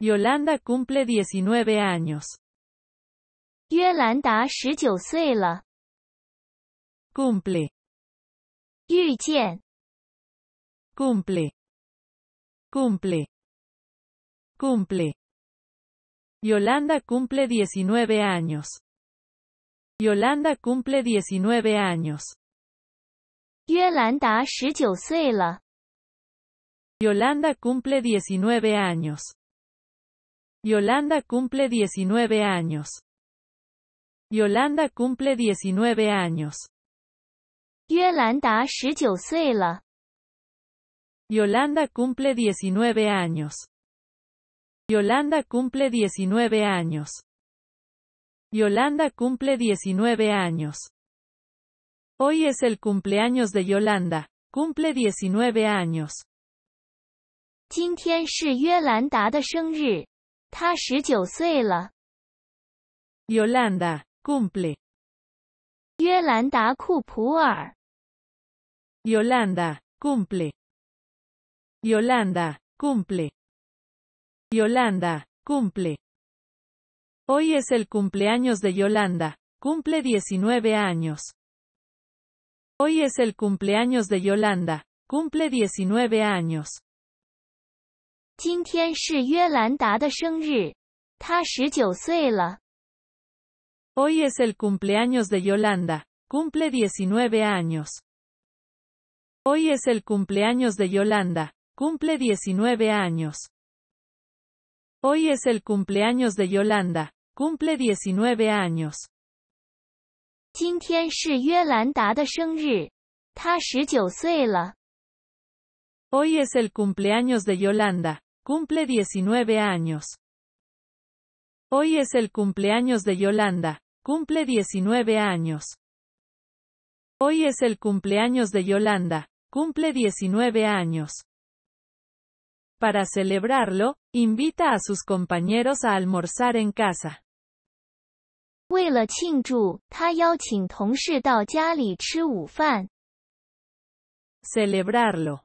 Yolanda cumple 19 años. Yolanda 遇见。Cumple. Cumple. Cumple. Cumple. Cumple. Yolanda cumple 19 años. Yolanda cumple 19 años. Yolanda cumple 19 años. Yolanda cumple 19 años. Yolanda cumple 19 años. Yolanda cumple 19 años. Yolanda cumple 19 años. Yolanda cumple 19 años. Hoy es el cumpleaños de Yolanda. Cumple 19 años. Yolanda, cumple. Yolanda, cumple. Yolanda cumple. Yolanda cumple. Hoy es el cumpleaños de Yolanda. Cumple 19 años. Hoy es el cumpleaños de Yolanda. Cumple 19 años. Hoy es el cumpleaños de Yolanda. Cumple 19 años. Hoy es el cumpleaños de Yolanda. Cumple 19 años. Hoy es el cumpleaños de Yolanda. Cumple 19 años. Hoy es el cumpleaños de Yolanda. Cumple 19 años. Hoy es el cumpleaños de Yolanda. Cumple 19 años. Hoy es el cumpleaños de Yolanda. Cumple 19 años. Para celebrarlo, invita a sus compañeros a almorzar en casa. Celebrarlo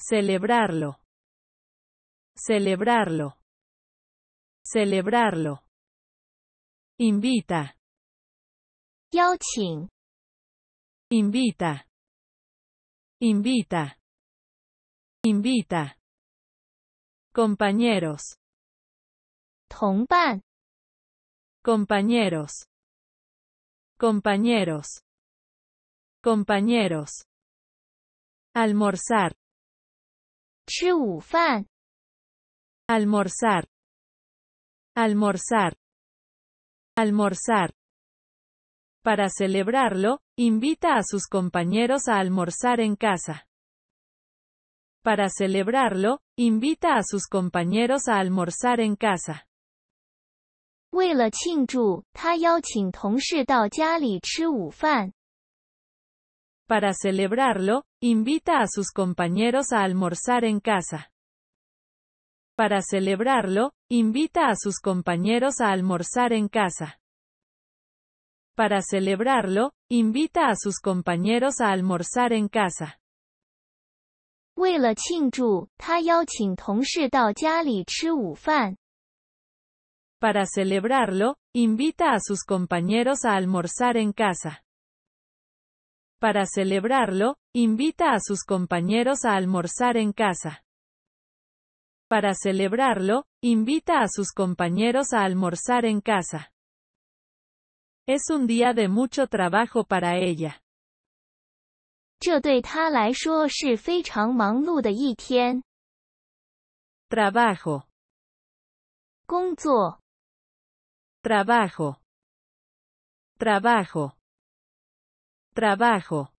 celebrarlo, celebrarlo, celebrarlo. Invita. 邀请 Invita. Invita. Invita. Compañeros. 同伴 Compañeros. Compañeros. Compañeros. Almorzar almorzar almorzar almorzar para celebrarlo, invita a sus compañeros a almorzar en casa. Para celebrarlo, invita a sus compañeros a almorzar en casa. Para celebrarlo, invita a sus compañeros a almorzar en casa. Para celebrarlo, invita a sus compañeros a almorzar en casa. Para celebrarlo, invita a sus compañeros a almorzar en casa. Para celebrarlo, invita a sus compañeros a almorzar en casa. Para celebrarlo, invita a sus compañeros a almorzar en casa. Para celebrarlo, invita a sus compañeros a almorzar en casa. Es un día de mucho trabajo para ella. Trabajo. Trabajo. Trabajo. Trabajo.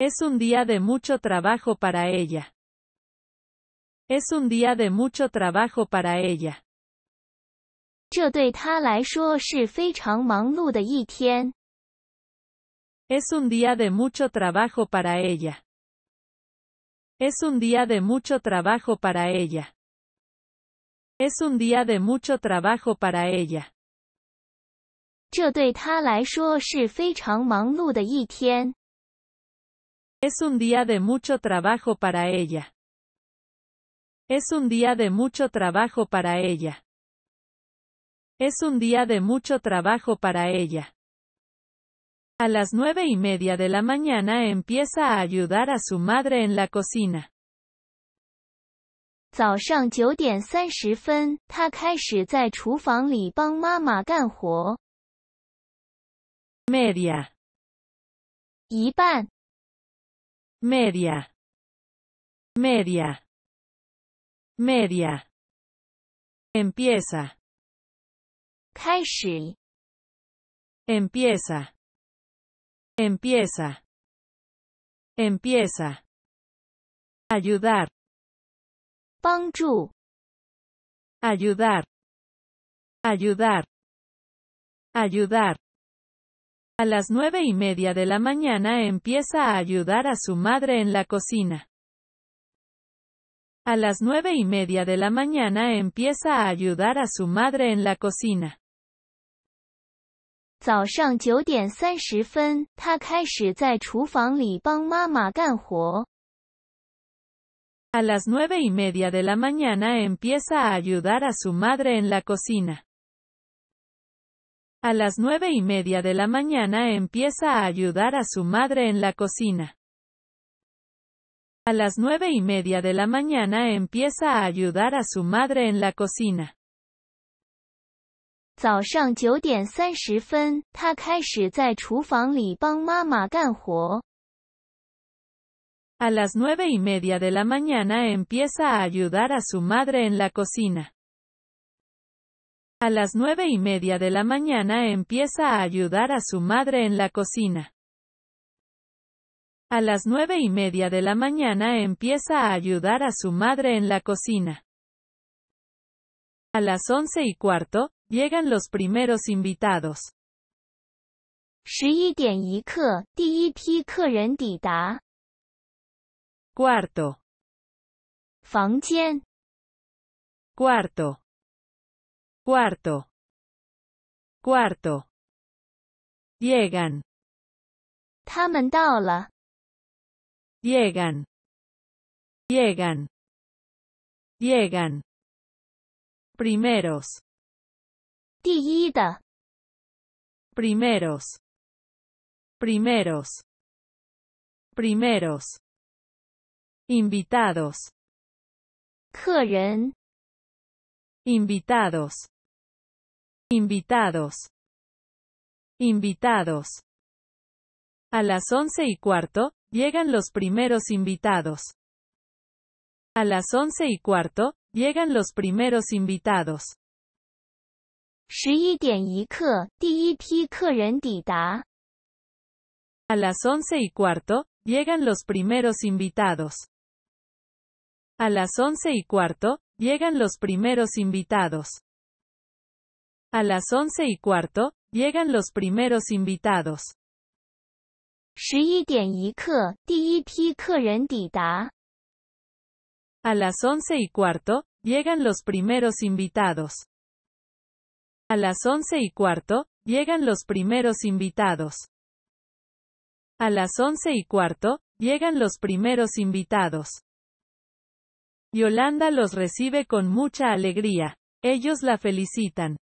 Es un día de mucho trabajo para ella. Es un día de mucho trabajo para ella. es un día de mucho trabajo para ella. Es un día de mucho trabajo para ella. Es un día de mucho trabajo para ella. Es un día de mucho trabajo para ella. Es un día de mucho trabajo para ella. Es un día de mucho trabajo para ella. A las nueve y media de la mañana empieza a ayudar a su madre en la cocina. 早上九点三十分，他开始在厨房里帮妈妈干活。media 一半 media media media empieza 开始 empieza empieza empieza ayudar 帮助 ayudar ayudar ayudar a las nueve y media de la mañana empieza a ayudar a su madre en la cocina. A las nueve y media de la mañana empieza a ayudar a su madre en la cocina. a las nueve y media de la mañana empieza a ayudar a su madre en la cocina. A las nueve y media de la mañana empieza a ayudar a su madre en la cocina. A las nueve y media de la mañana empieza a ayudar a su madre en la cocina. A las nueve y media de la mañana empieza a ayudar a su madre en la cocina. A las nueve y media de la mañana empieza a ayudar a su madre en la cocina. A las nueve y media de la mañana empieza a ayudar a su madre en la cocina. A las once y cuarto, llegan los primeros invitados. Cuarto. 房间. Cuarto. Cuarto. Cuarto. Llegan. tamandala, Llegan. Llegan. llegan. Primeros. diida. Primeros. Primeros. Primeros. Invitados. Invitados. Invitados. Invitados. A las once y cuarto, llegan los primeros invitados. A las once y cuarto, llegan los primeros invitados. A las once y cuarto, llegan los primeros invitados. A las once y cuarto, llegan los primeros invitados. A las once y cuarto, llegan los primeros invitados. A las once y cuarto, llegan los primeros invitados. A las once y cuarto, llegan los primeros invitados. A las once y cuarto, llegan los primeros invitados. Yolanda los recibe con mucha alegría. Ellos la felicitan.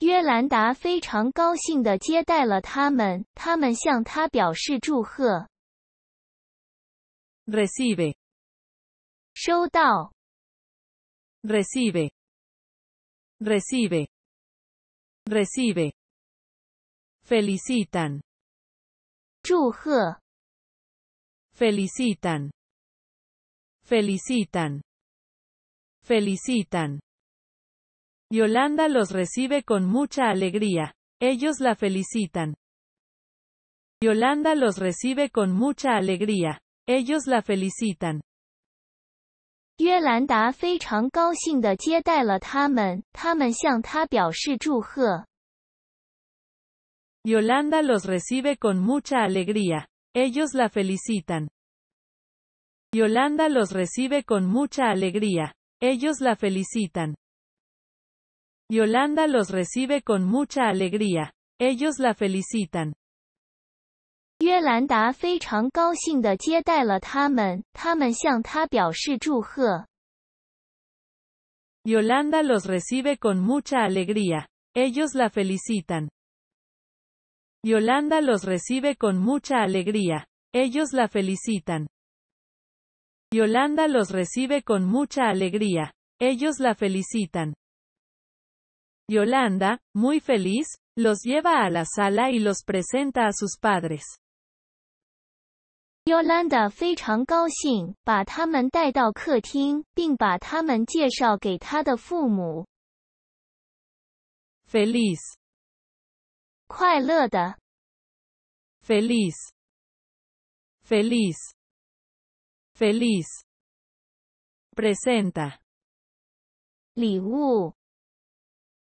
约兰达非常高兴地接待了他们，他们向他表示祝贺。receive 收到。receive receive receive felicitan 祝贺。felicitan felicitan felicitan Yolanda los recibe con mucha alegría. Ellos la felicitan. Yolanda los recibe con mucha alegría. Ellos la felicitan. Yolanda los recibe con mucha alegría. Ellos la felicitan. Yolanda los recibe con mucha alegría. Ellos la felicitan. Yolanda los recibe con mucha alegría. Ellos la felicitan. Yolanda los recibe con mucha alegría. Ellos la felicitan. Yolanda los recibe con mucha alegría. Ellos la felicitan. Yolanda los recibe con mucha alegría. Ellos la felicitan. Yolanda, muy feliz, los lleva a la sala y los presenta a sus padres. Yolanda muy Feliz. Presenta. 礼物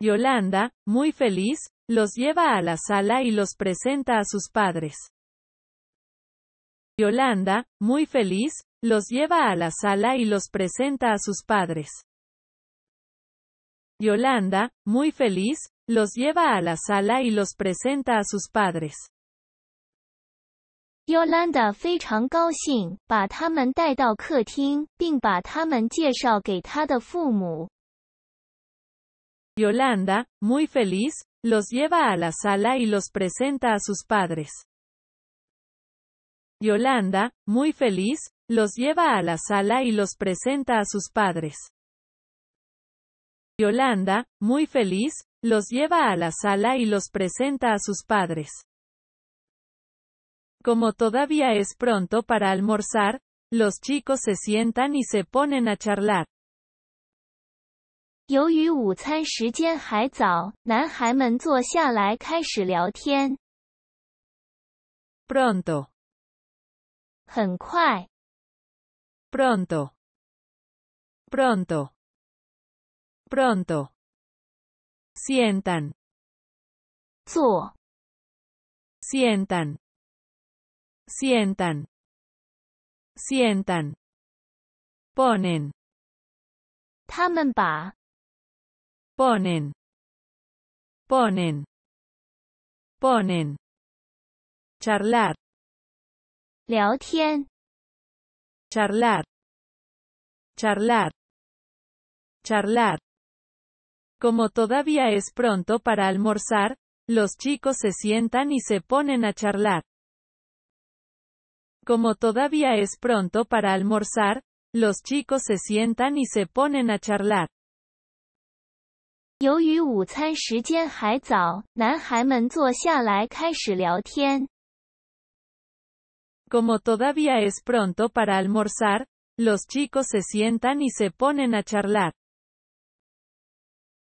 Yolanda, muy feliz, los lleva a la sala y los presenta a sus padres. Yolanda, muy feliz, los lleva a la sala y los presenta a sus padres. Yolanda, muy feliz, los lleva a la sala y los presenta a sus padres. Yolanda Yolanda, muy feliz, los lleva a la sala y los presenta a sus padres. Yolanda, muy feliz, los lleva a la sala y los presenta a sus padres. Yolanda, muy feliz, los lleva a la sala y los presenta a sus padres. Como todavía es pronto para almorzar, los chicos se sientan y se ponen a charlar. 由于午餐时间还早，男孩们坐下来开始聊天。Pronto，很快。Pronto，pronto，pronto。Sientan，坐。Sientan，sientan，sientan。Ponen，他们把。ponen, ponen, ponen, charlar, 聊天, charlar, charlar, charlar. Como todavía es pronto para almorzar, los chicos se sientan y se ponen a charlar. Como todavía es pronto para almorzar, los chicos se sientan y se ponen a charlar. Como todavía es pronto para almorzar, los chicos se sientan y se ponen a charlar.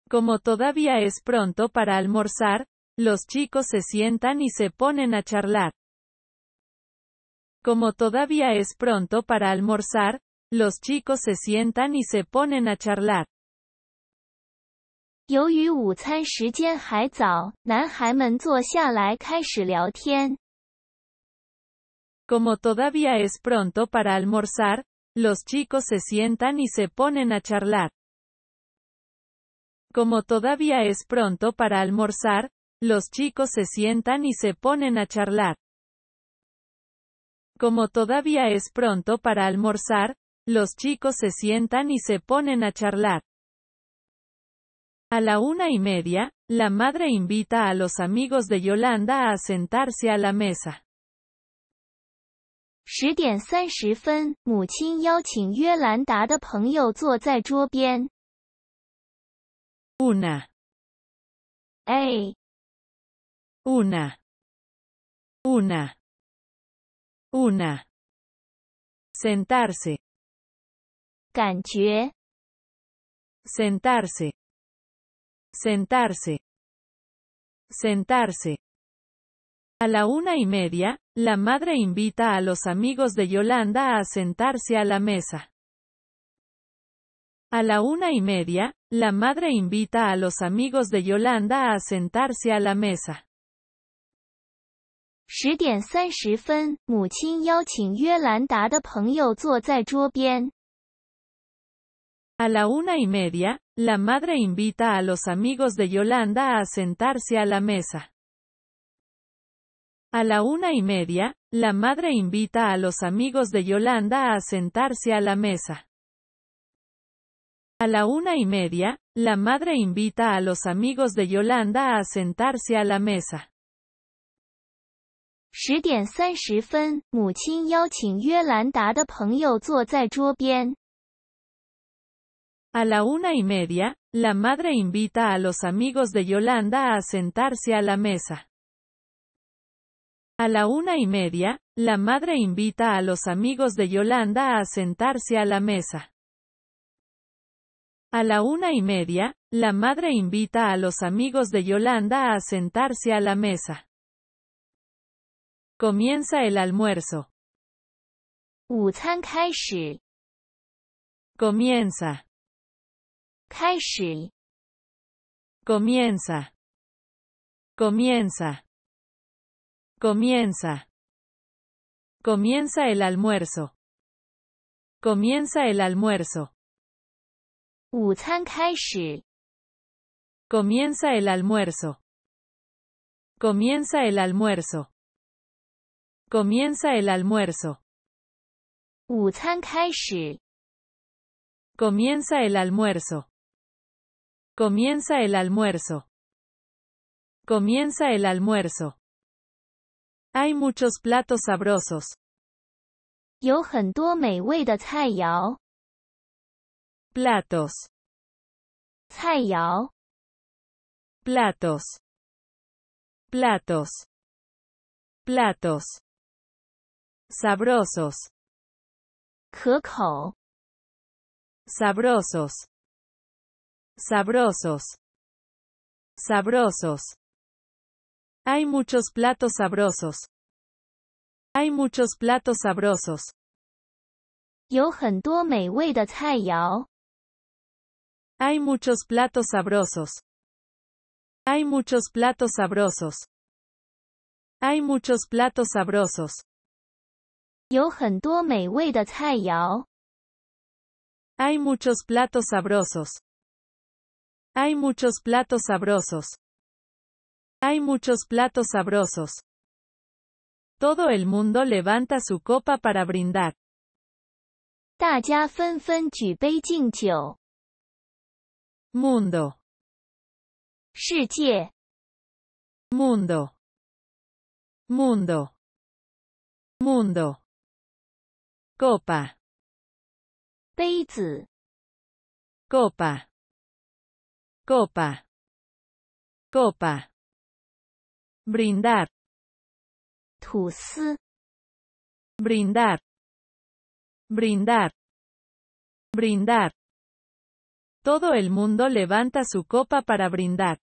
Como todavía es pronto para almorzar, los chicos se sientan y se ponen a charlar. Como todavía es pronto para almorzar, los chicos se sientan y se ponen a charlar. Como todavía es pronto para almorzar, los chicos se sientan y se ponen a charlar. Como todavía es pronto para almorzar, los chicos se sientan y se ponen a charlar. Como todavía es pronto para almorzar, los chicos se sientan y se ponen a charlar. A la una y media, la madre invita a los amigos de Yolanda a sentarse a la mesa. Una. a, una, una, una. Sentarse. Sentarse. Sentarse. Sentarse. A la una y media, la madre invita a los amigos de Yolanda a sentarse a la mesa. A la una y media, la madre invita a los amigos de Yolanda a sentarse a la mesa. A la una y media, la madre invita a los amigos de Yolanda a sentarse a la mesa. A la una y media, la madre invita a los amigos de Yolanda a sentarse a la mesa. A la una y media, la madre invita a los amigos de Yolanda a sentarse a la mesa. A la una y media, la madre invita a los amigos de Yolanda a sentarse a la mesa. A la una y media, la madre invita a los amigos de Yolanda a sentarse a la mesa. A la una y media, la madre invita a los amigos de Yolanda a sentarse a la mesa. Comienza el almuerzo. Comienza comienza, comienza, comienza. Comienza el almuerzo. Comienza el almuerzo. 午餐开始 Comienza el almuerzo. Comienza el almuerzo. Comienza el almuerzo. Comienza el almuerzo. Comienza el almuerzo. Comienza el almuerzo. Hay muchos platos sabrosos. platos platos Platos. Platos. Platos. Sabrosos. Sabrosos. Sabrosos. Sabrosos. Hay muchos platos sabrosos. Hay muchos platos sabrosos. Hay muchos platos sabrosos. Hay muchos platos sabrosos. Hay muchos platos sabrosos. Hay muchos platos sabrosos. Hay muchos platos sabrosos. Hay muchos platos sabrosos. Todo el mundo levanta su copa para brindar. mundo mundo Mundo. Mundo. Copa. Copa copa, copa, brindar, Tus. brindar, brindar, brindar. Todo el mundo levanta su copa para brindar.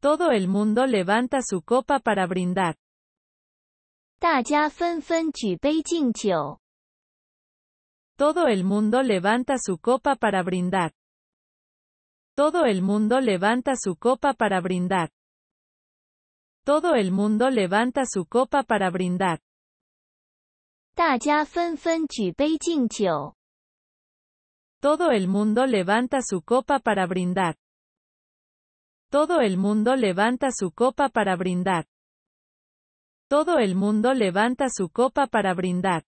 Todo el mundo levanta su copa para brindar. Todo el mundo levanta su copa para brindar. Todo el mundo levanta su copa para brindar. Todo el mundo levanta su copa para brindar. Todo el mundo levanta su copa para brindar. Todo el mundo levanta su copa para brindar. Todo el mundo levanta su copa para brindar.